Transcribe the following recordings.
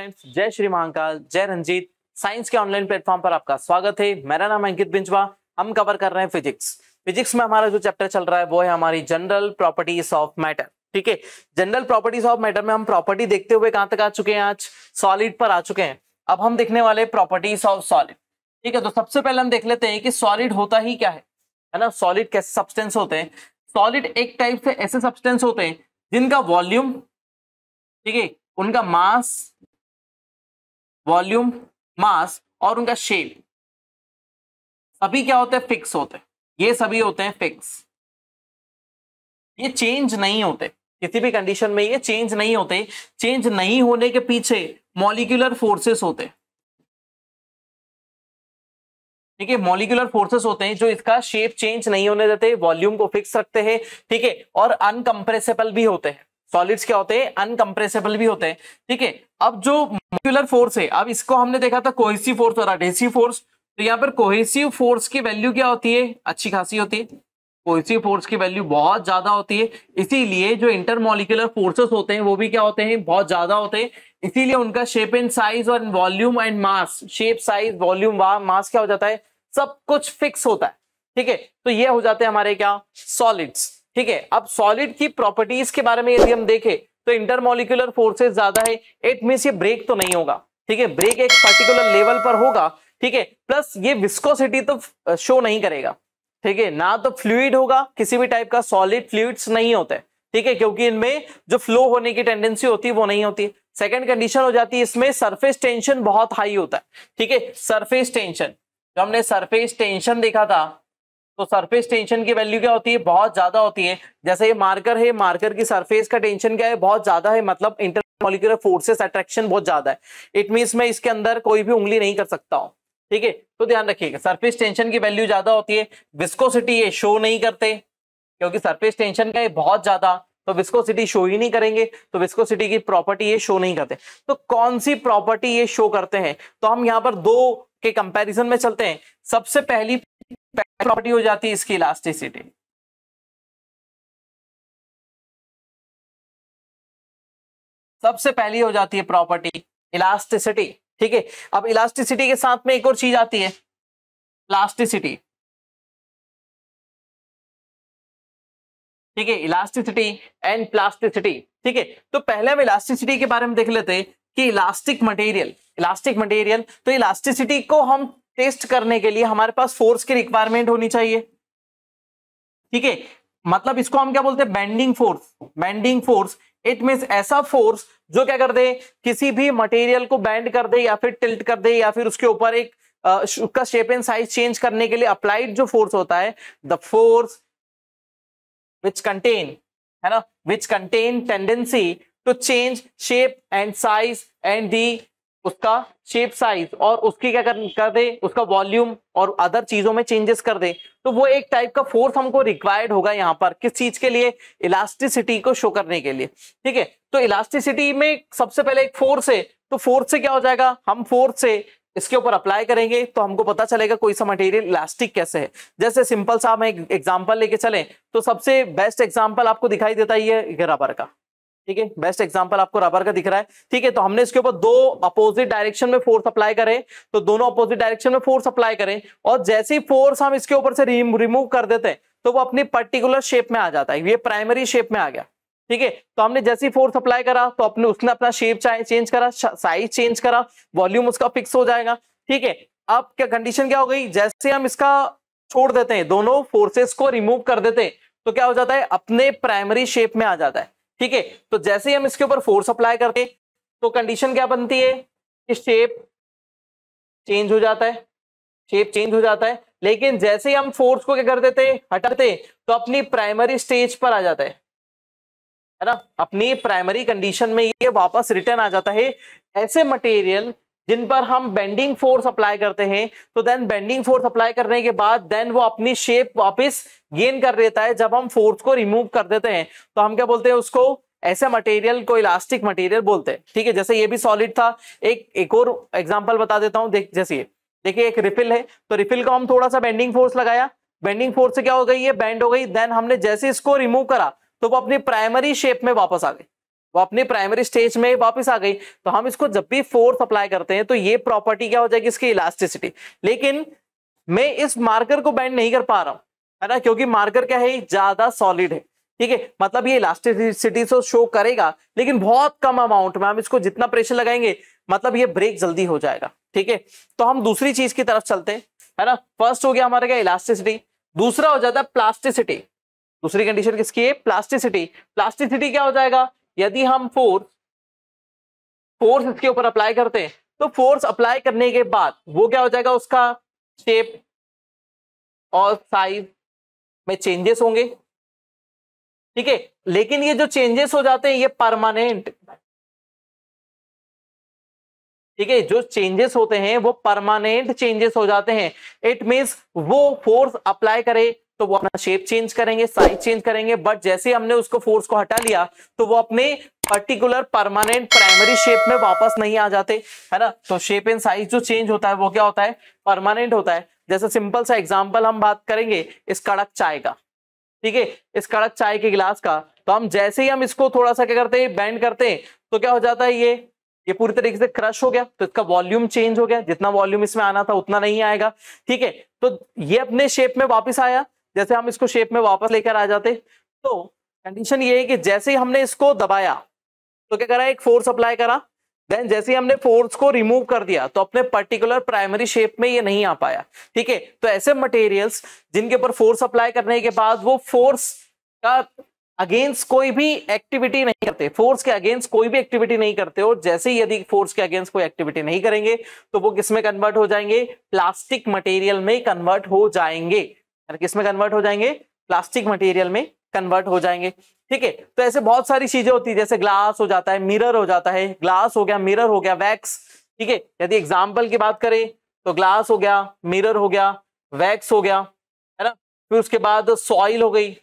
friends जय श्री महाकाल जय Ranjeet science के ऑनलाइन प्लेटफॉर्म पर आपका स्वागत है मेरा नाम अंकित बिंजवा हम कवर कर रहे हैं फिजिक्स फिजिक्स में हमारा जो चैप्टर चल रहा है वो है हमारी जनरल प्रॉपर्टीज ऑफ मैटर ठीक है जनरल प्रॉपर्टीज ऑफ मैटर में हम प्रॉपर्टी देखते हुए कहां तक आ चुके हैं आज सॉलिड पर आ चुके हैं अब हम देखने वाले प्रॉपर्टीज ऑफ सॉलिड ठीक है तो सबसे पहले हम देख लेते हैं कि सॉलिड होता ही क्या है है ना सॉलिड कैसे सब्सटेंस होते हैं सॉलिड एक टाइप से ऐसे सब्सटेंस होते हैं जिनका वॉल्यूम ठीक है उनका मास वॉल्यूम मास और उनका शेप सभी क्या होते हैं फिक्स होते हैं ये सभी होते हैं फिक्स ये चेंज नहीं होते किसी भी कंडीशन में ये चेंज नहीं होते चेंज नहीं होने के पीछे मॉलिक्यूलर फोर्सेस होते ठीक है मॉलिक्यूलर फोर्सेस होते हैं जो इसका शेप चेंज नहीं होने देते वॉल्यूम को फिक्स रखते हैं ठीक है और अनकंप्रेसेबल भी होते हैं सॉलिड्स क्या होते हैं अनकम्प्रेसेबल भी होते हैं ठीक है अब जो मॉलिकुलर फोर्स है अब इसको हमने देखा था कोहेसिव फोर्स और अडेसिव फोर्स तो यहाँ पर कोहेसिव फोर्स की वैल्यू क्या होती है अच्छी खासी होती है कोहेसिव फोर्स की वैल्यू बहुत ज्यादा होती है इसीलिए जो इंटरमोलिकुलर फोर्सेस होते हैं वो भी क्या होते हैं बहुत ज्यादा होते हैं इसीलिए उनका शेप एंड साइज और volume and mass shape size volume mass क्या हो जाता है सब कुछ फिक्स होता है ठीक है तो ये हो जाते हैं हमारे क्या सॉलिड्स ठीक है अब सॉलिड की प्रॉपर्टीज के बारे में यदि हम देखें तो इंटरमोलिकुलर फोर्सेस ज्यादा है इट मीन ये ब्रेक तो नहीं होगा ठीक है ब्रेक एक पर्टिकुलर लेवल पर होगा ठीक है प्लस ये विस्कोसिटी तो शो नहीं करेगा ठीक है ना तो फ्लूड होगा किसी भी टाइप का सॉलिड फ्लूड्स नहीं होते ठीक है क्योंकि इनमें जो फ्लो होने की टेंडेंसी होती है वो नहीं होती सेकंड सेकेंड कंडीशन हो जाती है इसमें सरफेस टेंशन बहुत हाई होता है ठीक है सरफेस टेंशन जो हमने सरफेस टेंशन देखा था तो सरफेस टेंशन की वैल्यू क्या होती है बहुत ज्यादा होती है जैसे ये मार्कर है मार्कर की सरफेस का टेंशन क्या है बहुत ज्यादा है मतलब इंटर मॉलिकुलर फोर्सेस अट्रैक्शन बहुत ज्यादा है इट मीन्स मैं इसके अंदर कोई भी उंगली नहीं कर सकता हूँ ठीक है तो ध्यान रखिएगा सर्फेस टेंशन की वैल्यू ज्यादा होती है विस्कोसिटी ये शो नहीं करते क्योंकि सर्फेस टेंशन का ये बहुत ज्यादा तो विस्कोसिटी शो ही नहीं करेंगे तो विस्कोसिटी की प्रॉपर्टी ये शो नहीं करते तो कौन सी प्रॉपर्टी ये शो करते हैं तो हम यहां पर दो के कंपैरिजन में चलते हैं सबसे पहली प्रॉपर्टी हो जाती है इसकी इलास्टिसिटी सबसे पहली हो जाती है प्रॉपर्टी इलास्टिसिटी ठीक है अब इलास्टिसिटी के साथ में एक और चीज आती है इलास्टिसिटी ठीक है इलास्टिसिटी एंड प्लास्टिसिटी ठीक है तो पहले हम इलास्टिसिटी के बारे में देख लेते हैं कि इलास्टिक मटेरियल इलास्टिक मटेरियल तो इलास्टिसिटी को हम टेस्ट करने के लिए हमारे पास फोर्स की रिक्वायरमेंट होनी चाहिए ठीक है मतलब इसको हम क्या बोलते हैं bending force bending force it mean ऐसा फोर्स जो क्या कर दे किसी भी मटेरियल को बैंड कर दे या फिर टिल्ट कर दे या फिर उसके ऊपर एक उसका शेप एंड साइज चेंज करने के लिए अप्लाइड जो फोर्स होता है द फोर्स विच कंटेन है ना which contain tendency to change shape and size and the उसका शेप साइज और उसकी क्या कर, कर दे उसका वॉल्यूम और अदर चीजों में चेंजेस कर दे तो वो एक टाइप का फोर्स हमको रिक्वायर्ड होगा यहाँ पर किस चीज के लिए इलास्टिसिटी को शो करने के लिए ठीक है तो इलास्टिसिटी में सबसे पहले एक फोर्स है तो फोर्स से क्या हो जाएगा हम फोर्स से इसके ऊपर अप्लाई करेंगे तो हमको पता चलेगा कोई सा मटेरियल इलास्टिक कैसे है जैसे सिंपल सा हम एक एग्जाम्पल लेके चले तो सबसे बेस्ट एग्जाम्पल आपको दिखाई देता है ये रबर का ठीक है बेस्ट एग्जांपल आपको रबर का दिख रहा है ठीक है तो हमने इसके ऊपर दो अपोजिट डायरेक्शन में फोर्स अप्लाई करें तो दोनों अपोजिट डायरेक्शन में फोर्स अप्लाई करें और जैसे ही फोर्स हम इसके ऊपर से रिमूव कर देते हैं तो वो अपनी पर्टिकुलर शेप में आ जाता है ये प्राइमरी शेप में आ गया ठीक है तो हमने जैसे ही फोर्स अप्लाई करा तो अपने उसने अपना शेप चेंज करा साइज चेंज करा वॉल्यूम उसका फिक्स हो जाएगा ठीक है अब क्या कंडीशन क्या हो गई जैसे हम इसका छोड़ देते हैं दोनों फोर्सेस को रिमूव कर देते हैं तो क्या हो जाता है अपने प्राइमरी शेप में आ जाता है ठीक है तो जैसे ही हम इसके ऊपर फोर्स अप्लाई करते तो कंडीशन क्या बनती है कि शेप चेंज हो जाता है शेप चेंज हो जाता है लेकिन जैसे ही हम फोर्स को क्या कर देते हटाते तो अपनी प्राइमरी स्टेज पर आ जाता है है ना अपनी प्राइमरी कंडीशन में ये वापस रिटर्न आ जाता है ऐसे मटेरियल जिन पर हम बेंडिंग फोर्स अप्लाई करते हैं तो देन बेंडिंग फोर्स अप्लाई करने के बाद देन वो अपनी शेप वापस गेन कर लेता है जब हम फोर्स को रिमूव कर देते हैं तो हम क्या बोलते हैं उसको ऐसे मटेरियल को इलास्टिक मटेरियल बोलते हैं ठीक है जैसे ये भी सॉलिड था एक एक और एग्जाम्पल बता देता हूँ देख जैसे ये देखिए एक रिफिल है तो रिफिल को हम थोड़ा सा बेंडिंग फोर्स लगाया बेंडिंग फोर्स से क्या हो गई ये बेंड हो गई देन हमने जैसे इसको रिमूव करा तो वो अपनी प्राइमरी शेप में वापस आ गई वो अपने प्राइमरी स्टेज में वापस आ गई तो हम इसको जब भी फोर्स अप्लाई करते हैं तो ये प्रॉपर्टी क्या हो जाएगी इसकी इलास्टिसिटी लेकिन मैं इस मार्कर को बैंड नहीं कर पा रहा हूं है ना क्योंकि मार्कर क्या है ज्यादा सॉलिड है ठीक है मतलब ये इलास्टिसिटी तो शो करेगा लेकिन बहुत कम अमाउंट में हम इसको जितना प्रेशर लगाएंगे मतलब ये ब्रेक जल्दी हो जाएगा ठीक है तो हम दूसरी चीज की तरफ चलते हैं है ना फर्स्ट हो गया हमारे क्या इलास्टिसिटी दूसरा हो जाता है प्लास्टिसिटी दूसरी कंडीशन किसकी है प्लास्टिसिटी प्लास्टिसिटी क्या हो जाएगा यदि हम फोर्स फोर्स इसके ऊपर अप्लाई करते हैं तो फोर्स अप्लाई करने के बाद वो क्या हो जाएगा उसका शेप और साइज में चेंजेस होंगे ठीक है लेकिन ये जो चेंजेस हो जाते हैं ये परमानेंट ठीक है जो चेंजेस होते हैं वो परमानेंट चेंजेस हो जाते हैं इट मीन्स वो फोर्स अप्लाई करे तो वो अपना शेप चेंज करेंगे साइज चेंज करेंगे बट जैसे हमने उसको फोर्स को हटा लिया तो वो अपने पर्टिकुलर परमानेंट प्राइमरी शेप में वापस नहीं आ जाते है ना तो शेप एंड साइज जो चेंज होता है वो क्या होता है परमानेंट होता है जैसे सिंपल सा एग्जाम्पल हम बात करेंगे इस कड़क चाय का ठीक है इस कड़क चाय के गिलास का तो हम जैसे ही हम इसको थोड़ा सा क्या करते हैं बैंड करते हैं तो क्या हो जाता है ये ये पूरी तरीके से क्रश हो गया तो इसका वॉल्यूम चेंज हो गया जितना वॉल्यूम इसमें आना था उतना नहीं आएगा ठीक है तो ये अपने शेप में वापस आया जैसे हम इसको शेप में वापस लेकर आ जाते तो कंडीशन ये है कि जैसे ही हमने इसको दबाया तो क्या करा एक फोर्स अप्लाई करा देन जैसे ही हमने फोर्स को रिमूव कर दिया तो अपने पर्टिकुलर प्राइमरी शेप में ये नहीं आ पाया ठीक है तो ऐसे मटेरियल्स जिनके ऊपर फोर्स अप्लाई करने के बाद वो फोर्स का अगेंस्ट कोई भी एक्टिविटी नहीं करते फोर्स के अगेंस्ट कोई भी एक्टिविटी नहीं करते और जैसे ही यदि फोर्स के अगेंस्ट कोई एक्टिविटी नहीं करेंगे तो वो किसमें कन्वर्ट हो जाएंगे प्लास्टिक मटेरियल में कन्वर्ट हो जाएंगे किस कन्वर्ट हो जाएंगे प्लास्टिक मटेरियल में कन्वर्ट हो जाएंगे ठीक है तो ऐसे बहुत सारी चीजें होती है जैसे ग्लास हो जाता है मिरर हो जाता है ग्लास हो गया मिरर हो गया वैक्स ठीक है यदि एग्जाम्पल की बात करें तो ग्लास हो गया मिरर हो गया वैक्स हो गया है ना फिर उसके बाद सॉइल हो गई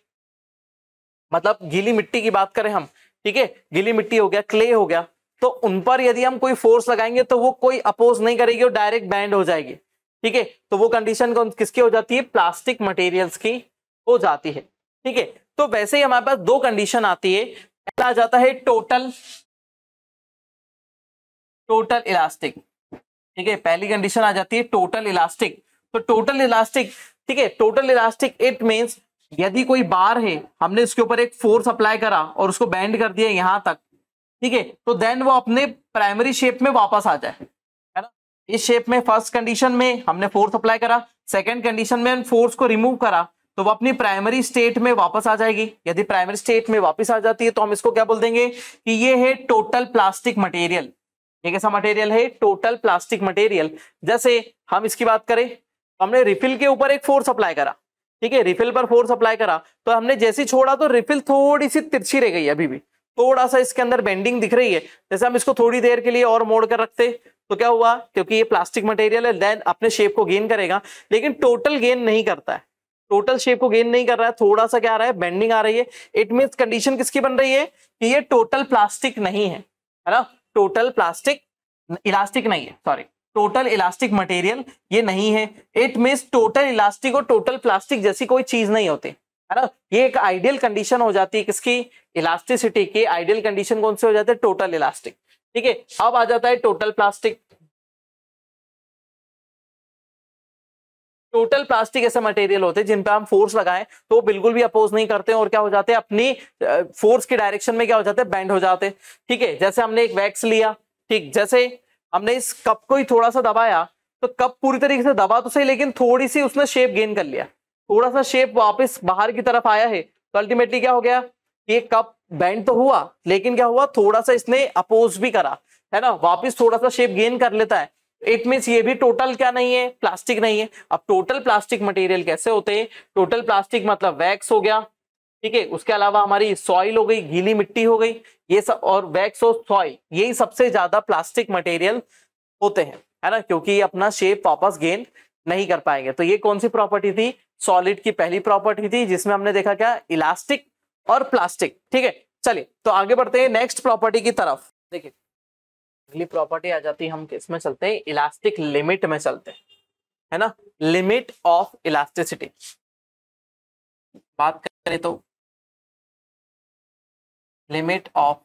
मतलब गीली मिट्टी की बात करें हम ठीक है गीली मिट्टी हो गया क्ले हो गया तो उन पर यदि हम कोई फोर्स लगाएंगे तो वो कोई अपोज नहीं करेगी और डायरेक्ट बैंड हो जाएगी ठीक है तो वो कंडीशन किसकी हो जाती है प्लास्टिक मटेरियल्स की हो जाती है ठीक है तो वैसे ही हमारे पास दो कंडीशन आती है पहला आ जाता है टोटल टोटल इलास्टिक ठीक है पहली कंडीशन आ जाती है टोटल इलास्टिक तो टोटल इलास्टिक ठीक है टोटल इलास्टिक इट मीन्स यदि कोई बार है हमने इसके ऊपर एक फोर्स अप्लाई करा और उसको बैंड कर दिया यहां तक ठीक है तो देन वो अपने प्राइमरी शेप में वापस आ जाए इस शेप में फर्स्ट कंडीशन में हमने फोर्स अप्लाई करा सेकंड कंडीशन में फोर्स को रिमूव करा तो वो अपनी प्राइमरी स्टेट में वापस आ जाएगी यदि प्राइमरी स्टेट में वापस आ जाती है तो हम इसको क्या बोल देंगे कि ये है टोटल प्लास्टिक मटेरियल ये कैसा मटेरियल है टोटल प्लास्टिक मटेरियल जैसे हम इसकी बात करें तो हमने रिफिल के ऊपर एक फोर्स अप्लाई करा ठीक है रिफिल पर फोर्स अप्लाई करा तो हमने जैसे छोड़ा तो रिफिल थोड़ी सी तिरछी रह गई अभी भी थोड़ा सा इसके अंदर बेंडिंग दिख रही है जैसे हम इसको थोड़ी देर के लिए और मोड़ कर रखते तो क्या हुआ क्योंकि ये प्लास्टिक मटेरियल है देन अपने शेप को गेन करेगा लेकिन टोटल गेन नहीं करता है टोटल शेप को गेन नहीं कर रहा है थोड़ा सा क्या आ रहा है बेंडिंग आ रही है इट मीन कंडीशन किसकी बन रही है कि ये टोटल प्लास्टिक नहीं है है ना टोटल प्लास्टिक इलास्टिक नहीं है सॉरी टोटल इलास्टिक मटेरियल ये नहीं है इट मीन्स टोटल इलास्टिक और टोटल प्लास्टिक जैसी कोई चीज नहीं होती है ना ये एक आइडियल कंडीशन हो जाती है किसकी इलास्टिसिटी की आइडियल कंडीशन कौन से हो जाते हैं टोटल इलास्टिक ठीक है अब आ जाता है टोटल प्लास्टिक टोटल प्लास्टिक ऐसे मटेरियल होते हैं जिन पर हम फोर्स लगाएं तो बिल्कुल भी अपोज नहीं करते हैं और क्या हो जाते हैं अपनी फोर्स के डायरेक्शन में क्या हो जाते हैं बैंड हो जाते हैं ठीक है जैसे हमने एक वैक्स लिया ठीक जैसे हमने इस कप को ही थोड़ा सा दबाया तो कप पूरी तरीके से दबा तो सही लेकिन थोड़ी सी उसने शेप गेन कर लिया थोड़ा सा शेप वापिस बाहर की तरफ आया है तो अल्टीमेटली क्या हो गया ये कप बैंड तो हुआ लेकिन क्या हुआ थोड़ा सा इसने अपोज भी करा है ना वापस थोड़ा सा शेप गेन कर लेता है इट मीन ये भी टोटल क्या नहीं है प्लास्टिक नहीं है अब टोटल प्लास्टिक मटेरियल कैसे होते हैं टोटल प्लास्टिक मतलब वैक्स हो गया ठीक है उसके अलावा हमारी सॉइल हो गई गीली मिट्टी हो गई ये सब और वैक्स और सॉइल यही सबसे ज्यादा प्लास्टिक मटेरियल होते हैं है ना क्योंकि ये अपना शेप वापस गेन नहीं कर पाएंगे तो ये कौन सी प्रॉपर्टी थी सॉलिड की पहली प्रॉपर्टी थी जिसमें हमने देखा क्या इलास्टिक और प्लास्टिक ठीक है चलिए तो आगे बढ़ते हैं नेक्स्ट प्रॉपर्टी की तरफ देखिए अगली प्रॉपर्टी आ जाती है हम किसमें चलते हैं इलास्टिक लिमिट में चलते हैं है ना लिमिट ऑफ इलास्टिसिटी बात करें तो लिमिट ऑफ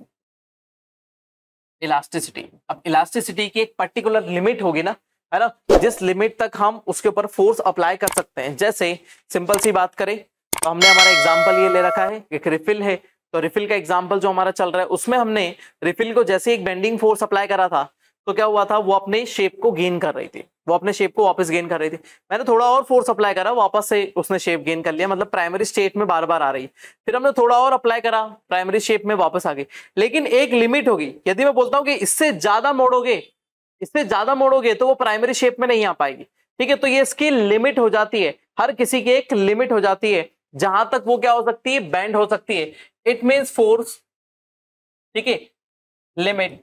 इलास्टिसिटी अब इलास्टिसिटी की एक पर्टिकुलर लिमिट होगी ना है ना जिस लिमिट तक हम उसके ऊपर फोर्स अप्लाई कर सकते हैं जैसे सिंपल सी बात करें तो हमने हमारा एग्जाम्पल ये ले रखा है एक रिफिल है तो रिफिल का एग्जाम्पल जो हमारा चल रहा है उसमें हमने रिफिल को जैसे एक बेंडिंग फोर्स अप्लाई करा था तो क्या हुआ था वो अपने शेप को गेन कर रही थी वो अपने शेप को वापस गेन कर रही थी मैंने थोड़ा और फोर्स अप्लाई करा वापस से उसने शेप गेन कर लिया मतलब प्राइमरी स्टेट में बार बार आ रही फिर हमने थोड़ा और अप्लाई करा प्राइमरी शेप में वापस आ गई लेकिन एक लिमिट होगी यदि मैं बोलता हूँ कि इससे ज्यादा मोड़ोगे इससे ज्यादा मोड़ोगे तो वो प्राइमरी शेप में नहीं आ पाएगी ठीक है तो ये इसकी लिमिट हो जाती है हर किसी की एक लिमिट हो जाती है जहां तक वो क्या हो सकती है बैंड हो सकती है इट मीन्स फोर्स ठीक है लिमिट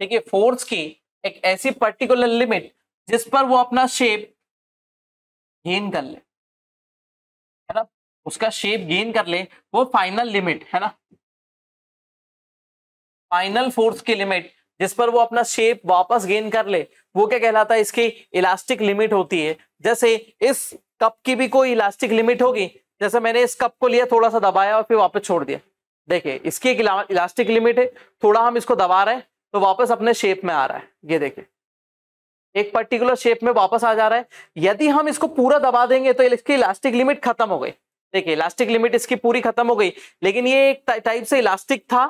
ठीक है फोर्स की एक ऐसी पर्टिकुलर लिमिट जिस पर वो अपना शेप गेन कर ले है ना उसका शेप गेन कर ले वो फाइनल लिमिट है ना फाइनल फोर्स की लिमिट जिस पर वो अपना शेप वापस गेन कर ले वो क्या कहलाता है इसकी इलास्टिक लिमिट होती है जैसे इस कप की भी कोई इलास्टिक लिमिट होगी जैसे मैंने इस कप को लिया थोड़ा सा दबाया और फिर वापस छोड़ दिया देखिए इसकी एक इलास्टिक लिमिट है थोड़ा हम इसको दबा रहे हैं तो वापस अपने शेप में आ रहा है ये देखिए एक पर्टिकुलर शेप में वापस आ जा रहा है यदि हम इसको पूरा दबा देंगे तो इसकी इलास्टिक लिमिट खत्म हो गई देखिए इलास्टिक लिमिट इसकी पूरी खत्म हो गई लेकिन ये एक टाइप से इलास्टिक था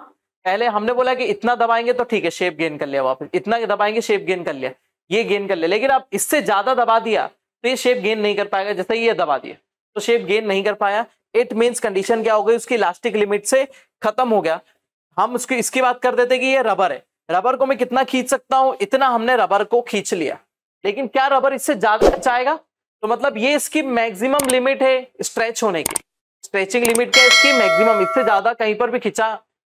पहले हमने बोला कि इतना दबाएंगे तो ठीक है शेप गेन कर लिया वापस इतना दबाएंगे शेप गेन कर लिया ये गेन कर लिया लेकिन आप इससे ज्यादा दबा दिया तो ये शेप गेन नहीं कर पाएगा जैसे ये दबा दिए तो शेप गेन नहीं कर पाया इट मीन्स कंडीशन क्या हो गई उसकी इलास्टिक लिमिट से खत्म हो गया हम उसकी इसकी बात कर देते कि ये रबर है रबर को मैं कितना खींच सकता हूं इतना हमने रबर को खींच लिया लेकिन क्या रबर इससे ज्यादा चाहेगा तो मतलब ये इसकी मैक्सिमम लिमिट है स्ट्रेच होने की स्ट्रेचिंग लिमिट क्या इसकी मैक्सिमम इससे ज्यादा कहीं पर भी खींचा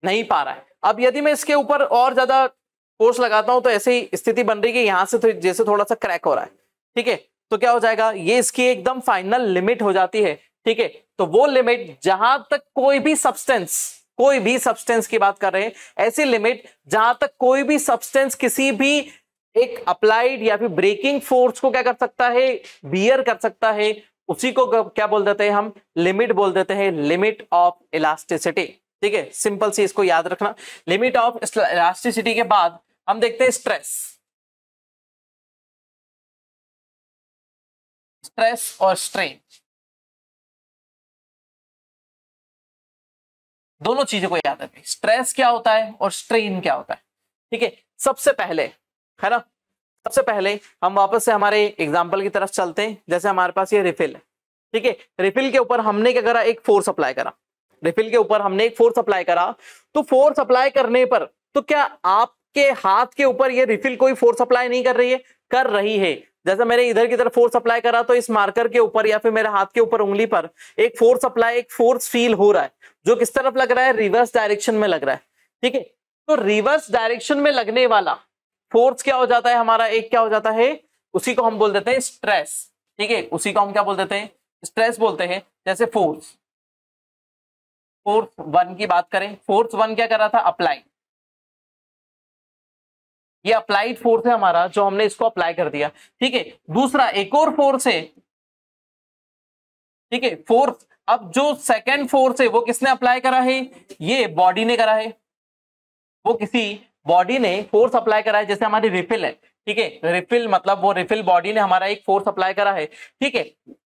नहीं पा रहा है अब यदि मैं इसके ऊपर और ज्यादा फोर्स लगाता हूं तो ऐसी स्थिति बन रही है यहां से तो जैसे थोड़ा सा क्रैक हो रहा है ठीक है तो क्या हो जाएगा ये इसकी एकदम फाइनल लिमिट हो जाती है ठीक है तो वो लिमिट जहां तक कोई भी सब्सटेंस कोई भी सब्सटेंस की बात कर रहे हैं ऐसी लिमिट जहां तक कोई भी सब्सटेंस किसी भी एक अप्लाइड या फिर ब्रेकिंग फोर्स को क्या कर सकता है बियर कर सकता है उसी को क्या बोल देते हैं हम लिमिट बोल देते हैं लिमिट ऑफ इलास्टिसिटी ठीक है सिंपल सी इसको याद रखना लिमिट ऑफ इलास्टिसिटी के बाद हम देखते हैं स्ट्रेस स्ट्रेस और स्ट्रेन दोनों चीजों को याद रखें स्ट्रेस क्या होता है और स्ट्रेन क्या होता है ठीक है सबसे पहले है ना सबसे पहले हम वापस से हमारे एग्जाम्पल की तरफ चलते हैं जैसे हमारे पास ये रिफिल है ठीक है रिफिल के ऊपर हमने क्या करा एक फोर्स अप्लाई करा रिफिल के ऊपर हमने एक फोर्स अप्लाई करा तो फोर्स अप्लाई करने पर तो क्या आपके हाथ के ऊपर ये रिफिल कोई फोर्स अप्लाई नहीं कर रही है कर रही है जैसे मैंने इधर की तरफ फोर्स अप्लाई करा तो इस मार्कर के ऊपर या फिर मेरे हाथ के ऊपर उंगली पर एक फोर्स अप्लाई एक फोर्स फील हो रहा है जो किस तरफ लग रहा है रिवर्स डायरेक्शन में लग रहा है ठीक है तो रिवर्स डायरेक्शन में लगने वाला फोर्स क्या हो जाता है हमारा एक क्या हो जाता है उसी को हम बोल देते हैं स्ट्रेस ठीक है उसी को हम क्या बोल देते हैं स्ट्रेस बोलते हैं जैसे फोर्स फोर्स वन की बात करें फोर्स वन क्या कर रहा था अप्लाई ये अप्लाइड फोर्स है हमारा जो हमने इसको अप्लाई कर दिया ठीक है दूसरा एक और फोर्स है ठीक है फोर्स अब जो सेकेंड फोर्स है वो किसने अप्लाई करा है ये बॉडी ने करा है वो किसी बॉडी ने फोर्स अप्लाई करा है जैसे हमारी रिफिल है ठीक है रिफिल मतलब वो रिफिल बॉडी ने हमारा एक फोर्स अप्लाई करा है ठीक है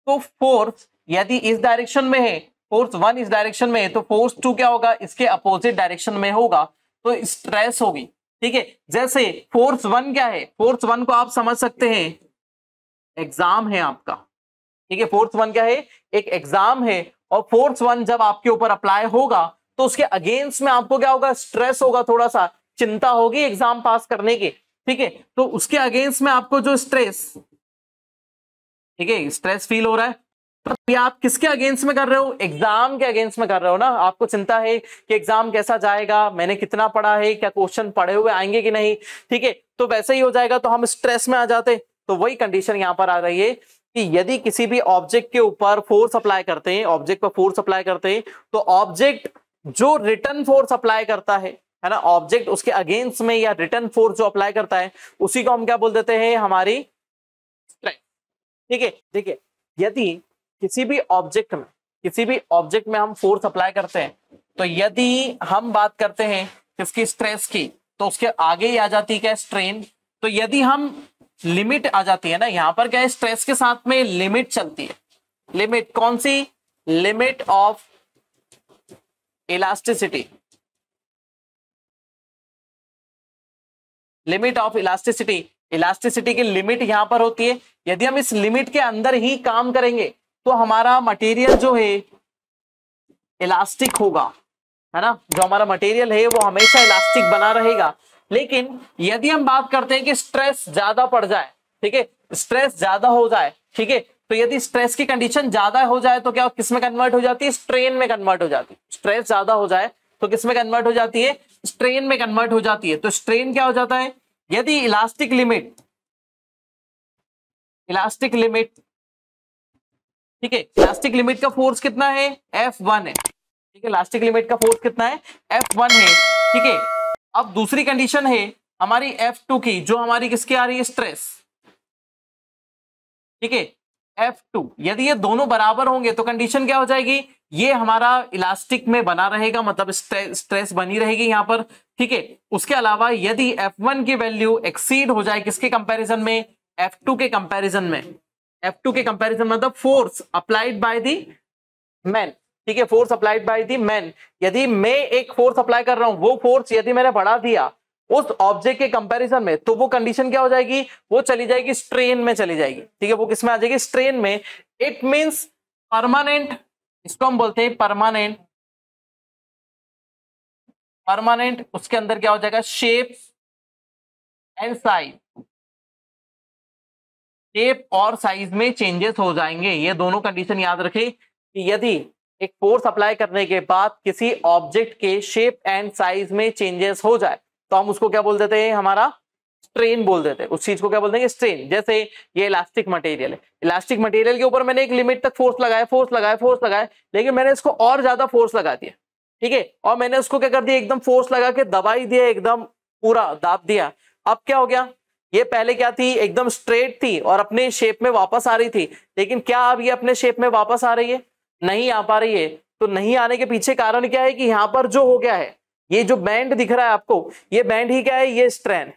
तो फोर्स यदि इस डायरेक्शन में है फोर्स वन इस डायरेक्शन में है तो फोर्स टू क्या होगा इसके अपोजिट डायरेक्शन में होगा तो स्ट्रेस होगी ठीक है जैसे फोर्स वन क्या है फोर्स वन को आप समझ सकते हैं एग्जाम है आपका ठीक है फोर्स वन क्या है एक एग्जाम है और फोर्स वन जब आपके ऊपर अप्लाई होगा तो उसके अगेंस्ट में आपको क्या होगा स्ट्रेस होगा थोड़ा सा चिंता होगी एग्जाम पास करने की ठीक है तो उसके अगेंस्ट में आपको जो स्ट्रेस ठीक है स्ट्रेस फील हो रहा है आप किसके अगेंस्ट में कर रहे हो एग्जाम के अगेंस्ट में कर रहे हो ना आपको चिंता है कि एग्जाम कैसा जाएगा मैंने कितना पढ़ा है क्या क्वेश्चन पढ़े हुए आएंगे कि नहीं ठीक है तो वैसे ही हो जाएगा तो हम स्ट्रेस में आ जाते तो वही कंडीशन यहाँ पर आ रही है कि यदि किसी भी ऑब्जेक्ट के ऊपर फोर्स अप्लाई करते हैं ऑब्जेक्ट पर फोर्स अप्लाई करते हैं तो ऑब्जेक्ट जो रिटर्न फोर्स अप्लाई करता है है ना ऑब्जेक्ट उसके अगेंस्ट में या रिटर्न फोर्स जो अप्लाई करता है उसी को हम क्या बोल देते हैं हमारी है ठीक है देखिए यदि किसी भी ऑब्जेक्ट में किसी भी ऑब्जेक्ट में हम फोर्स अप्लाई करते हैं तो यदि हम बात करते हैं किसकी स्ट्रेस की तो उसके आगे ही आ जाती है क्या स्ट्रेन तो यदि हम लिमिट आ जाती है ना यहां पर क्या है स्ट्रेस के साथ में लिमिट चलती है लिमिट कौन सी limit of elasticity limit of elasticity elasticity की लिमिट यहां पर होती है यदि हम इस लिमिट के अंदर ही काम करेंगे तो हमारा मटेरियल जो है इलास्टिक होगा है ना जो हमारा मटेरियल है वो हमेशा इलास्टिक बना रहेगा लेकिन यदि हम बात करते हैं कि स्ट्रेस ज्यादा पड़ जाए ठीक है स्ट्रेस ज्यादा हो जाए ठीक है तो यदि स्ट्रेस की कंडीशन ज्यादा हो जाए तो क्या किसमें कन्वर्ट हो जाती है स्ट्रेन में कन्वर्ट हो जाती है स्ट्रेस ज्यादा हो जाए तो किसमें कन्वर्ट हो जाती है स्ट्रेन में कन्वर्ट हो जाती है तो स्ट्रेन क्या हो जाता है यदि इलास्टिक लिमिट इलास्टिक लिमिट ठीक है इलास्टिक लिमिट का फोर्स कितना है एफ वन है ठीक है इलास्टिक लिमिट का फोर्स कितना है एफ वन है ठीक है अब दूसरी कंडीशन है हमारी एफ टू की जो हमारी किसकी आ रही है स्ट्रेस ठीक है एफ टू यदि ये दोनों बराबर होंगे तो कंडीशन क्या हो जाएगी ये हमारा इलास्टिक में बना रहेगा मतलब स्ट्रेस बनी रहेगी यहाँ पर ठीक है उसके अलावा यदि F1 की वैल्यू एक्सीड हो जाए किसके कंपैरिजन में F2 के कंपैरिजन में एफ टू के कंपेरिजन मतलब force applied by the man ठीक है force applied by the man यदि मैं एक फोर्स अप्लाई कर रहा हूं वो फोर्स यदि मैंने बढ़ा दिया उस ऑब्जेक्ट के कंपैरिजन में तो वो कंडीशन क्या हो जाएगी वो चली जाएगी स्ट्रेन में चली जाएगी ठीक है वो किसमें आ जाएगी स्ट्रेन में इट मींस परमानेंट इसको हम बोलते हैं परमानेंट परमानेंट उसके अंदर क्या हो जाएगा शेप एंड साइज शेप और साइज में चेंजेस हो जाएंगे ये दोनों कंडीशन याद रखें कि यदि एक फोर्स अप्लाई करने के बाद किसी ऑब्जेक्ट के शेप एंड साइज में चेंजेस हो जाए तो हम उसको क्या बोल देते हैं हमारा स्ट्रेन बोल देते हैं उस चीज को क्या बोलते हैं स्ट्रेन जैसे ये इलास्टिक मटेरियल है इलास्टिक मटेरियल के ऊपर मैंने एक लिमिट तक फोर्स लगाया फोर्स लगाया फोर्स लगाया लेकिन मैंने इसको और ज्यादा फोर्स लगा दिया ठीक है और मैंने उसको क्या कर दिया एकदम फोर्स लगा के दबाई दिया एकदम पूरा दाब दिया अब क्या हो गया ये पहले क्या थी एकदम स्ट्रेट थी और अपने शेप में वापस आ रही थी लेकिन क्या अब ये अपने शेप में वापस आ रही है नहीं आ पा रही है तो नहीं आने के पीछे कारण क्या है कि यहाँ पर जो हो गया है ये जो बैंड दिख रहा है आपको ये बैंड ही क्या है ये स्ट्रेन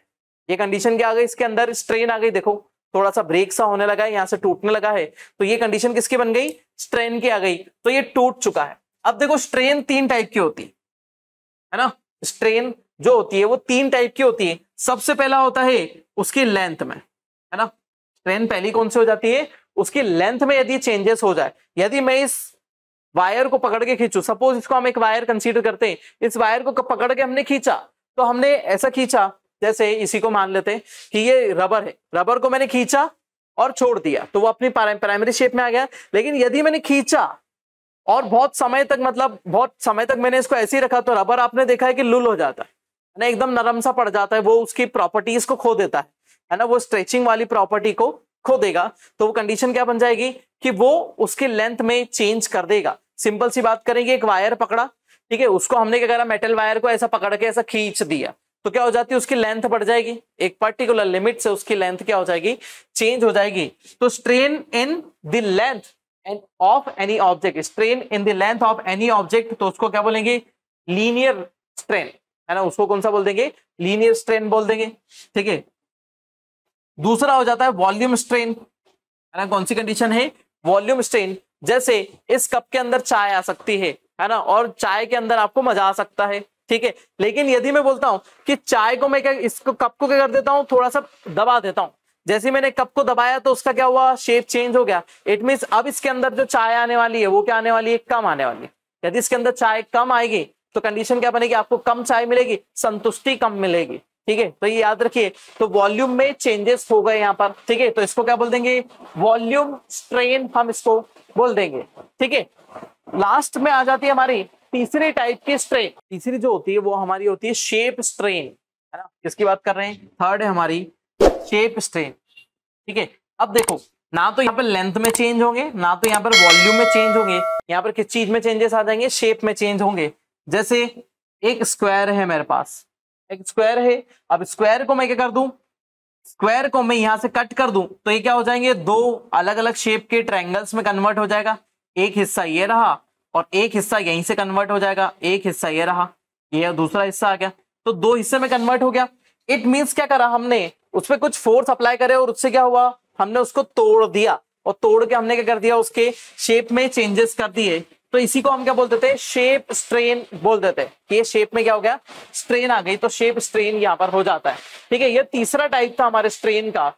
ये कंडीशन क्या आ गई इसके अंदर स्ट्रेन आ गई देखो थोड़ा सा ब्रेक सा होने लगा है यहाँ से टूटने लगा है तो ये कंडीशन किसकी बन गई स्ट्रेन की आ गई तो ये टूट चुका है अब देखो स्ट्रेन तीन टाइप की होती है ना स्ट्रेन जो होती है वो तीन टाइप की होती है सबसे पहला होता है उसकी लेंथ में है ना ट्रेन पहली कौन सी हो जाती है उसकी लेंथ में यदि चेंजेस हो जाए यदि मैं इस वायर को पकड़ के खींचू सपोज इसको हम एक वायर कंसीडर करते हैं इस वायर को पकड़ के हमने खींचा तो हमने ऐसा खींचा जैसे इसी को मान लेते हैं कि ये रबर है रबर को मैंने खींचा और छोड़ दिया तो वो अपनी प्राइमरी शेप में आ गया लेकिन यदि मैंने खींचा और बहुत समय तक मतलब बहुत समय तक मैंने इसको ऐसे ही रखा तो रबर आपने देखा है कि लुल हो जाता है ना एकदम नरम सा पड़ जाता है वो उसकी प्रॉपर्टीज को खो देता है है ना वो स्ट्रेचिंग वाली प्रॉपर्टी को खो देगा तो वो कंडीशन क्या बन जाएगी कि वो उसके लेंथ में चेंज कर देगा सिंपल सी बात करेंगे एक वायर पकड़ा ठीक है उसको हमने क्या करा मेटल वायर को ऐसा पकड़ के ऐसा खींच दिया तो क्या हो जाती है उसकी लेंथ बढ़ जाएगी एक पर्टिकुलर लिमिट से उसकी लेंथ क्या हो जाएगी चेंज हो जाएगी तो strain in length and of any object strain in length of any object तो उसको क्या बोलेंगे लीनियर स्ट्रेन है ना उसको कौन सा बोल देंगे लीनियर स्ट्रेन बोल देंगे ठीक है दूसरा हो जाता है वॉल्यूम स्ट्रेन है ना कौन सी कंडीशन है वॉल्यूम स्ट्रेन जैसे इस कप के अंदर चाय आ सकती है है ना और चाय के अंदर आपको मजा आ सकता है ठीक है लेकिन यदि मैं बोलता हूं कि चाय को मैं क्या इसको कप को क्या कर देता हूँ थोड़ा सा दबा देता हूं जैसे मैंने कप को दबाया तो उसका क्या हुआ शेप चेंज हो गया इट मीन अब इसके अंदर जो चाय आने वाली है वो क्या आने वाली है कम आने वाली है यदि इसके अंदर चाय कम आएगी तो कंडीशन क्या बनेगी आपको कम चाय मिलेगी संतुष्टि कम मिलेगी ठीक है तो ये याद रखिए तो वॉल्यूम में चेंजेस हो गए यहाँ पर ठीक है तो इसको क्या बोल देंगे वॉल्यूम स्ट्रेन हम इसको बोल देंगे ठीक है लास्ट में आ जाती है हमारी तीसरी टाइप की स्ट्रेन तीसरी जो होती है वो हमारी होती है शेप स्ट्रेन है ना किसकी बात कर रहे हैं थर्ड है हमारी शेप स्ट्रेन ठीक है अब देखो ना तो यहाँ पर लेंथ में चेंज होंगे ना तो यहाँ पर वॉल्यूम में चेंज होंगे यहाँ पर किस चीज में चेंजेस आ जाएंगे शेप में चेंज होंगे जैसे एक स्क्वायर है मेरे पास एक स्क्वायर है अब स्क्वायर को मैं क्या कर दूं स्क्वायर को मैं यहां से कट कर दूं तो ये क्या हो जाएंगे दो अलग अलग शेप के ट्रायंगल्स में कन्वर्ट हो जाएगा एक हिस्सा ये रहा और एक हिस्सा यहीं से कन्वर्ट हो जाएगा एक हिस्सा ये रहा ये दूसरा हिस्सा आ गया तो दो हिस्से में कन्वर्ट हो गया इट मीन्स क्या करा हमने उस पर कुछ फोर्स अप्लाई करे और उससे क्या हुआ हमने उसको तोड़ दिया और तोड़ के हमने क्या कर दिया उसके शेप में चेंजेस कर दिए तो इसी को हम क्या बोलते थे शेप स्ट्रेन बोल देते ये शेप में क्या हो गया स्ट्रेन आ गई तो शेप स्ट्रेन यहां पर हो जाता है ठीक है ये तीसरा टाइप था हमारे स्ट्रेन का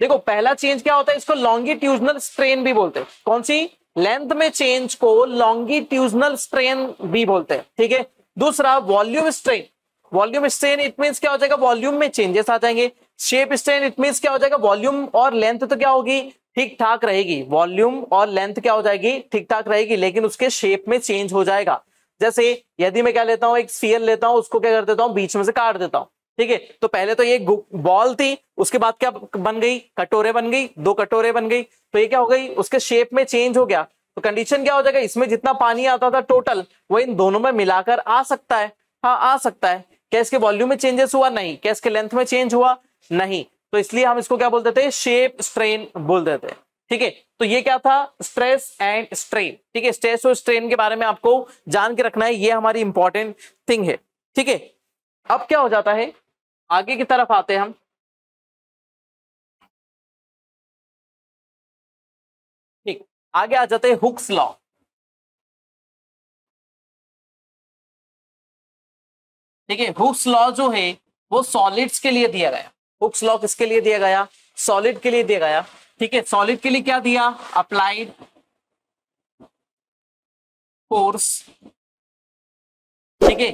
देखो पहला चेंज क्या होता है इसको लॉन्गिट्यूजनल स्ट्रेन भी बोलते हैं कौन सी लेंथ में चेंज को लॉन्गिट्यूजनल स्ट्रेन भी बोलते हैं ठीक है दूसरा volume strain volume strain it mean क्या हो जाएगा वॉल्यूम में चेंजेस आ जाएंगे शेप स्ट्रेन इट मीन क्या हो जाएगा वॉल्यूम और लेंथ तो क्या होगी ठीक ठाक रहेगी वॉल्यूम और लेंथ क्या हो जाएगी ठीक ठाक रहेगी लेकिन उसके शेप में चेंज हो जाएगा जैसे यदि मैं क्या लेता हूं एक सीएल लेता हूं उसको क्या कर देता हूं बीच में से काट देता हूं ठीक है तो पहले तो ये बॉल थी उसके बाद क्या बन गई कटोरे बन गई दो कटोरे बन गई तो ये क्या हो गई उसके शेप में चेंज हो गया तो कंडीशन क्या हो जाएगा इसमें जितना पानी आता था टोटल वो इन दोनों में मिलाकर आ सकता है हाँ आ सकता है क्या इसके वॉल्यूम में चेंजेस हुआ नहीं क्या इसके लेंथ में चेंज हुआ नहीं तो इसलिए हम इसको क्या बोलते थे शेप स्ट्रेन बोलते थे ठीक है तो ये क्या था स्ट्रेस एंड स्ट्रेन ठीक है स्ट्रेस और स्ट्रेन के बारे में आपको जान के रखना है ये हमारी इंपॉर्टेंट थिंग है ठीक है अब क्या हो जाता है आगे की तरफ आते हैं हम ठीक आगे आ जाते हैं हुक्स लॉ ठीक है हुक्स लॉ जो है वो सॉलिड्स के लिए दिया गया हुक्स लॉ किसके लिए दिया गया सॉलिड के लिए दिया गया ठीक है सॉलिड के लिए क्या दिया अप्लाइड फोर्स ठीक है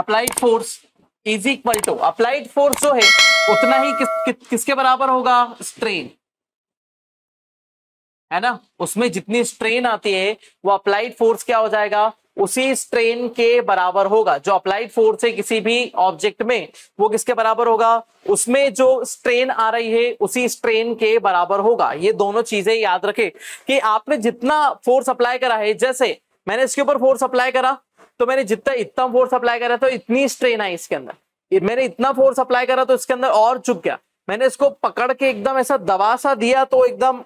applied force is equal to applied force जो है उतना ही किस, कि, किसके बराबर होगा स्ट्रेन है ना उसमें जितनी स्ट्रेन आती है वो अप्लाइड फोर्स क्या हो जाएगा उसी स्ट्रेन के बराबर होगा जो अप्लाइड फोर्स है किसी भी ऑब्जेक्ट में वो किसके बराबर होगा उसमें जो स्ट्रेन आ रही है उसी स्ट्रेन के बराबर होगा ये दोनों चीजें याद रखें कि आपने जितना फोर्स अप्लाई करा है जैसे मैंने इसके ऊपर फोर्स अप्लाई करा तो मैंने जितना इतना फोर्स अप्लाई करा तो इतनी स्ट्रेन आई इसके अंदर मैंने इतना फोर्स अप्लाई करा तो इसके अंदर और चुप गया मैंने इसको पकड़ के एकदम ऐसा दबा सा दिया तो एकदम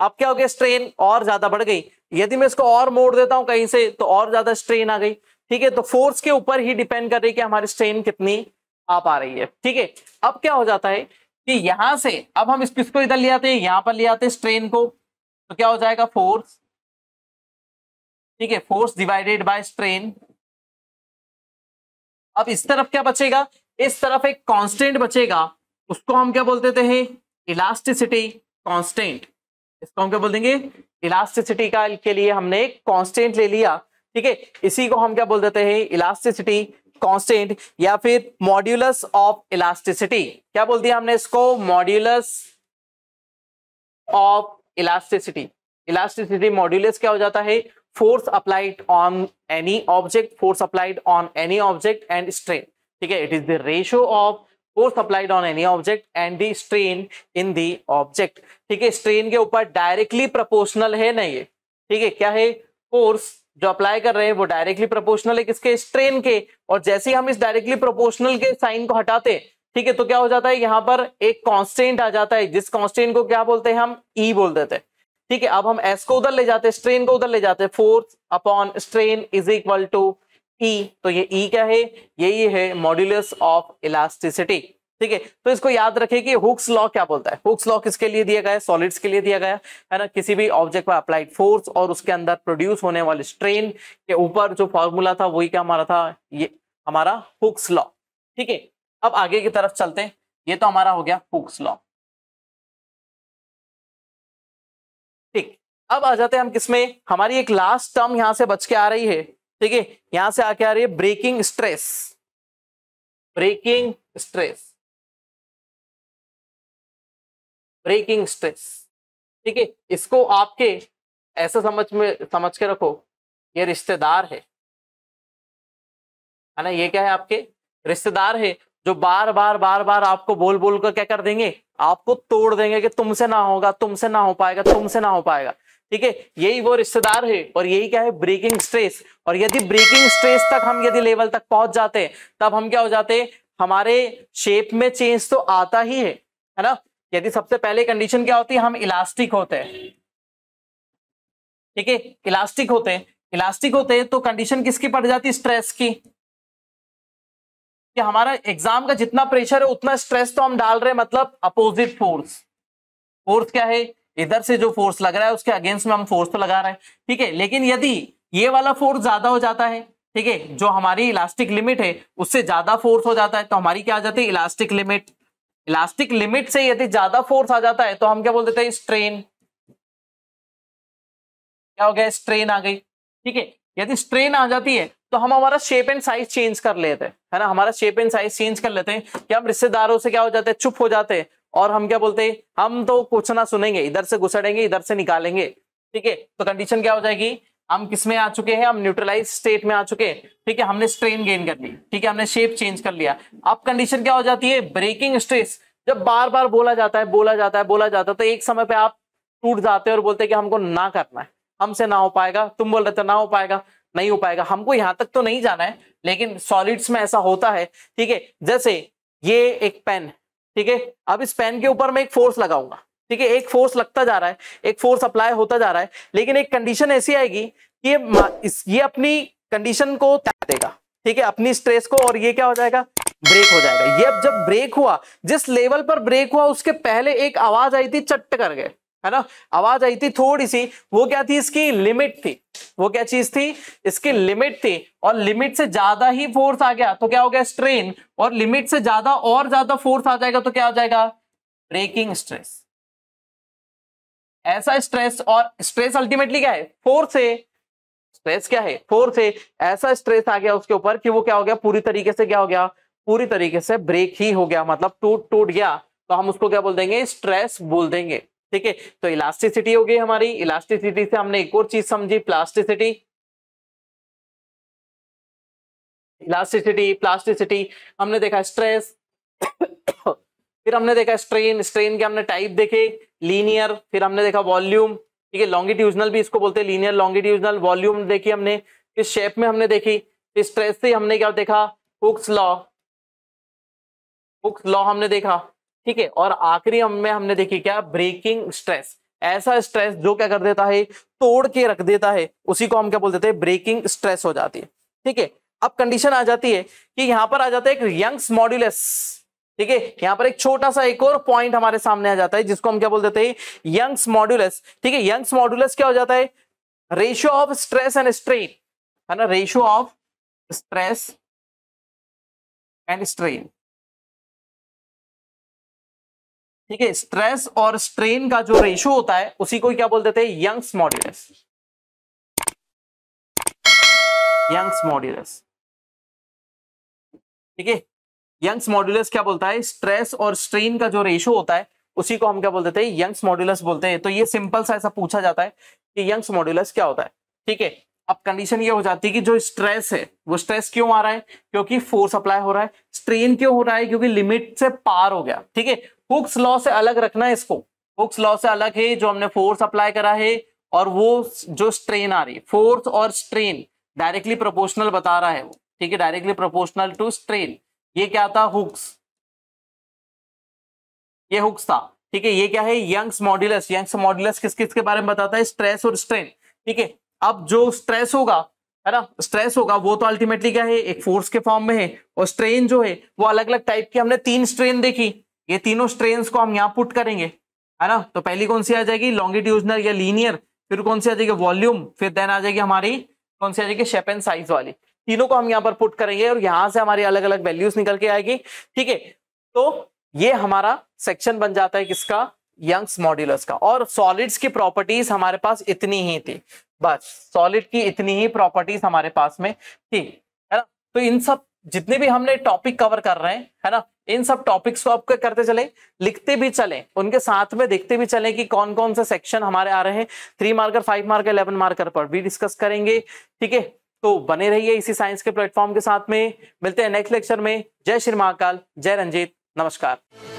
अब क्या हो गया स्ट्रेन और ज्यादा बढ़ गई यदि मैं इसको और मोड़ देता हूं कहीं से तो और ज्यादा स्ट्रेन आ गई ठीक है तो फोर्स के ऊपर ही डिपेंड कर रही है कि हमारी स्ट्रेन कितनी आ पा रही है ठीक है अब क्या हो जाता है कि यहां से अब हम इस किसको इधर ले आते हैं यहां पर ले आते हैं स्ट्रेन को तो क्या हो जाएगा फोर्स ठीक है फोर्स डिवाइडेड बाय स्ट्रेन अब इस तरफ क्या बचेगा इस तरफ एक कांस्टेंट बचेगा उसको हम क्या बोलते थे इलास्टिसिटी कांस्टेंट इसको हम क्या बोल देंगे इलास्टिसिटी का के लिए हमने एक कॉन्स्टेंट ले लिया ठीक है इसी को हम क्या बोल देते हैं इलास्टिसिटी कॉन्स्टेंट या फिर मॉड्यूलस ऑफ इलास्टिसिटी क्या बोल दिया हमने इसको modulus of elasticity elasticity modulus क्या हो जाता है force applied on any object force applied on any object and strain ठीक है it is the ratio of force applied on any object and the strain in the object ठीक है strain के ऊपर डायरेक्टली प्रपोर्शनल है ना ये ठीक है क्या है फोर्स जो अप्लाई कर रहे हैं वो डायरेक्टली प्रोपोर्शनल है किसके स्ट्रेन के और जैसे ही हम इस डायरेक्टली प्रोपोर्शनल के साइन को हटाते हैं ठीक है तो क्या हो जाता है यहाँ पर एक कांस्टेंट आ जाता है जिस कांस्टेंट को क्या बोलते हैं हम ई e बोल देते हैं ठीक है अब हम एस को उधर ले जाते हैं स्ट्रेन को उधर ले जाते हैं force upon strain is equal to E e, तो ये ई e क्या है यही है मॉड्यूलस ऑफ इलास्टिसिटी ठीक है तो इसको याद रखे कि हुक्स लॉ क्या बोलता है हुक्स लॉ किसके लिए दिया गया है सॉलिड्स के लिए दिया गया है ना किसी भी ऑब्जेक्ट पर अप्लाइड फोर्स और उसके अंदर प्रोड्यूस होने वाले स्ट्रेन के ऊपर जो फॉर्मूला था वही क्या हमारा था ये हमारा हुक्स लॉ ठीक है अब आगे की तरफ चलते हैं ये तो हमारा हो गया हुक्स लॉ ठीक अब आ जाते हैं हम किसमें हमारी एक लास्ट टर्म यहां से बच के आ रही है ठीक है यहां से आके आ रही है breaking stress breaking stress breaking stress ठीक है इसको आपके ऐसे समझ में समझ के रखो ये रिश्तेदार है है ना ये क्या है आपके रिश्तेदार है जो बार बार बार बार आपको बोल बोल कर क्या कर देंगे आपको तोड़ देंगे कि तुमसे ना होगा तुमसे ना हो पाएगा तुमसे ना हो पाएगा ठीक है यही वो रिश्तेदार है और यही क्या है ब्रेकिंग स्ट्रेस और यदि ब्रेकिंग स्ट्रेस तक हम यदि लेवल तक पहुंच जाते हैं तब हम क्या हो जाते हैं हमारे शेप में चेंज तो आता ही है है ना यदि सबसे पहले कंडीशन क्या होती है हम इलास्टिक होते हैं ठीक है इलास्टिक होते हैं इलास्टिक होते हैं तो कंडीशन किसकी पड़ जाती स्ट्रेस की कि हमारा एग्जाम का जितना प्रेशर है उतना स्ट्रेस तो हम डाल रहे हैं मतलब अपोजिट फोर्स फोर्स क्या है इधर से जो फोर्स लग रहा है उसके अगेंस्ट में हम फोर्स तो लगा रहे हैं ठीक है लेकिन यदि ये वाला फोर्स ज्यादा हो जाता है ठीक है जो हमारी इलास्टिक लिमिट है उससे ज्यादा फोर्स हो जाता है तो हमारी क्या आ जाती है इलास्टिक लिमिट इलास्टिक लिमिट से यदि ज्यादा फोर्स आ जाता है तो हम क्या बोल देते हैं स्ट्रेन क्या हो गया स्ट्रेन आ गई ठीक है यदि स्ट्रेन आ जाती है तो हम हमारा शेप एंड साइज चेंज कर लेते हैं है ना हमारा शेप एंड साइज चेंज कर लेते हैं कि हम रिश्तेदारों से क्या हो जाते हैं चुप हो जाते हैं और हम क्या बोलते हैं हम तो कुछ ना सुनेंगे इधर से घुसड़ेंगे इधर से निकालेंगे ठीक है तो कंडीशन क्या हो जाएगी हम किस में आ चुके हैं हम न्यूट्रलाइज स्टेट में आ चुके हैं ठीक है हमने स्ट्रेन गेन कर ली ठीक है हमने शेप चेंज कर लिया अब कंडीशन क्या हो जाती है ब्रेकिंग स्ट्रेस जब बार बार बोला जाता है बोला जाता है बोला जाता है तो एक समय पे आप टूट जाते हैं और बोलते हैं कि हमको ना करना है हमसे ना हो पाएगा तुम बोल रहे थे ना हो पाएगा नहीं हो पाएगा हमको यहां तक तो नहीं जाना है लेकिन सॉलिड्स में ऐसा होता है ठीक है जैसे ये एक पेन ठीक है अब इस पेन के ऊपर मैं एक फोर्स लगाऊंगा ठीक है एक फोर्स लगता जा रहा है एक फोर्स अप्लाई होता जा रहा है लेकिन एक कंडीशन ऐसी आएगी कि ये ये अपनी कंडीशन को त्याग देगा ठीक है अपनी स्ट्रेस को और ये क्या हो जाएगा ब्रेक हो जाएगा ये अब जब ब्रेक हुआ जिस लेवल पर ब्रेक हुआ उसके पहले एक आवाज आई थी चट्ट कर गए है ना आवाज आई थी थोड़ी सी वो क्या थी इसकी लिमिट थी वो क्या चीज थी इसकी लिमिट थी और लिमिट से ज्यादा ही फोर्स आ गया तो क्या हो गया स्ट्रेन और लिमिट से ज्यादा और ज्यादा फोर्स आ जाएगा तो क्या हो जाएगा ब्रेकिंग स्ट्रेस ऐसा स्ट्रेस और स्ट्रेस अल्टीमेटली क्या है फोर्स है स्ट्रेस क्या है फोर्स है ऐसा स्ट्रेस आ गया उसके ऊपर कि वो क्या हो गया पूरी तरीके से क्या हो गया पूरी तरीके से ब्रेक ही हो गया मतलब टूट टूट गया तो हम उसको क्या बोल देंगे स्ट्रेस बोल देंगे ठीक है तो इलास्टिसिटी हो गई हमारी इलास्टिसिटी से हमने एक और चीज समझी प्लास्टिसिटी इलास्टिसिटी प्लास्टिसिटी हमने देखा स्ट्रेस फिर हमने देखा स्ट्रेन स्ट्रेन के हमने टाइप देखे लीनियर फिर हमने देखा वॉल्यूम ठीक है लॉन्गिट्यूजनल भी इसको बोलते हैं लीनियर लॉन्गिट्यूजनल वॉल्यूम देखी हमने फिर शेप में हमने देखी स्ट्रेस से हमने क्या देखा हुक्स लॉ हुक्स लॉ हमने देखा ठीक है और आखिरी में हमने देखी क्या ब्रेकिंग स्ट्रेस ऐसा स्ट्रेस जो क्या कर देता है तोड़ के रख देता है उसी को हम क्या बोल देते हैं ब्रेकिंग स्ट्रेस हो जाती है ठीक है अब कंडीशन आ जाती है कि यहां पर आ जाता है एक यंग्स मॉड्यूलस ठीक है यहां पर एक छोटा सा एक और पॉइंट हमारे सामने आ जाता है जिसको हम क्या बोल देते हैं यंग्स मॉड्यूलस ठीक है यंग्स मॉड्यूलस क्या हो जाता है ratio of stress and strain है ना ratio of stress and strain ठीक है स्ट्रेस और स्ट्रेन का जो रेशियो होता है उसी को क्या बोल देते हैं यंग्स मॉड्यूलस यंग्स मॉड्यूलस ठीक है यंग्स मॉड्यूलस क्या बोलता है स्ट्रेस और स्ट्रेन का जो रेशियो होता है उसी को हम क्या बोल देते हैं यंग्स मॉड्यूलस बोलते हैं तो ये सिंपल सा ऐसा पूछा जाता है कि यंग्स मॉड्यूलस क्या होता है ठीक है अब कंडीशन ये हो जाती है कि जो स्ट्रेस है वो स्ट्रेस क्यों आ रहा है क्योंकि फोर्स अप्लाई हो रहा है स्ट्रेन क्यों हो रहा है क्योंकि लिमिट से पार हो गया ठीक है हुक्स लॉ से अलग रखना है इसको हुक्स लॉ से अलग है जो हमने फोर्स अप्लाई करा है और वो जो स्ट्रेन आ रही है फोर्स और स्ट्रेन डायरेक्टली प्रोपोर्शनल बता रहा है वो ठीक है डायरेक्टली प्रोपोर्शनल टू स्ट्रेन ये क्या था हुक्स ये हुक्स था ठीक है ये क्या है यंग्स मॉड्यूलस यंग्स मॉड्यूलस किस किस के बारे में बताता है स्ट्रेस और स्ट्रेन ठीक है अब जो स्ट्रेस होगा है ना स्ट्रेस होगा वो तो अल्टीमेटली क्या है एक फोर्स के फॉर्म में है और स्ट्रेन जो है वो अलग अलग टाइप की हमने तीन स्ट्रेन देखी ये तीनों स्ट्रेन को हम यहाँ पुट करेंगे है ना तो पहली कौन सी आ जाएगी लॉन्गिट्यूजनल या लीनियर फिर कौन सी आ जाएगी वॉल्यूम फिर देन आ जाएगी हमारी कौन सी आ जाएगी शेप एंड साइज वाली तीनों को हम यहाँ पर पुट करेंगे और यहाँ से हमारी अलग अलग वैल्यूज निकल के आएगी ठीक है तो ये हमारा सेक्शन बन जाता है किसका यंग्स मॉड्यूलस का और सॉलिड्स की प्रॉपर्टीज हमारे पास इतनी ही थी बस सॉलिड की इतनी ही प्रॉपर्टीज हमारे पास में थी है ना तो इन सब जितने भी हमने टॉपिक कवर कर रहे हैं है ना इन सब टॉपिक्स को आप करते चले लिखते भी चले उनके साथ में देखते भी चले कि कौन कौन से सेक्शन हमारे आ रहे हैं three marker five marker eleven marker पर भी डिस्कस करेंगे ठीक है तो बने रहिए इसी साइंस के प्लेटफॉर्म के साथ में मिलते हैं नेक्स्ट लेक्चर में जय श्री महाकाल जय रंजीत नमस्कार